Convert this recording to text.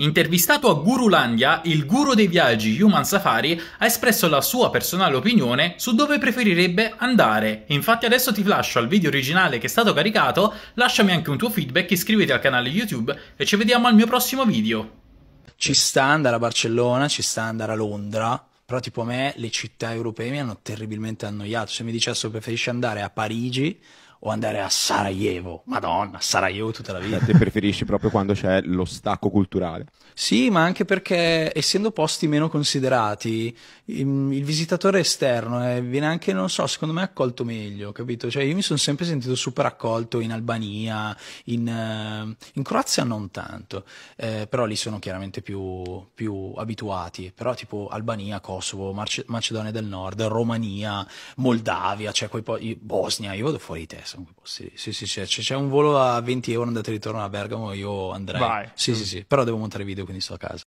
Intervistato a Gurulandia, il guru dei viaggi Human Safari ha espresso la sua personale opinione su dove preferirebbe andare. Infatti adesso ti lascio al video originale che è stato caricato, lasciami anche un tuo feedback, iscriviti al canale YouTube e ci vediamo al mio prossimo video. Ci sta andare a Barcellona, ci sta andare a Londra, però tipo a me le città europee mi hanno terribilmente annoiato. Se mi dicessero preferisci andare a Parigi o andare a Sarajevo. Madonna, Sarajevo tutta la vita. Te preferisci proprio quando c'è lo stacco culturale. Sì, ma anche perché essendo posti meno considerati, il visitatore esterno eh, viene anche, non so, secondo me accolto meglio, capito? Cioè io mi sono sempre sentito super accolto in Albania, in, eh, in Croazia non tanto, eh, però lì sono chiaramente più, più, abituati, però tipo Albania, Kosovo, Marce- Macedonia del Nord, Romania, Moldavia, cioè poi Bosnia, io vado fuori di testa se, sì, sì, sì, c'è, un volo a 20 euro andate e ritorno a Bergamo, io andrei. Vai. Sì, sì, sì, però devo montare video, quindi sto a casa.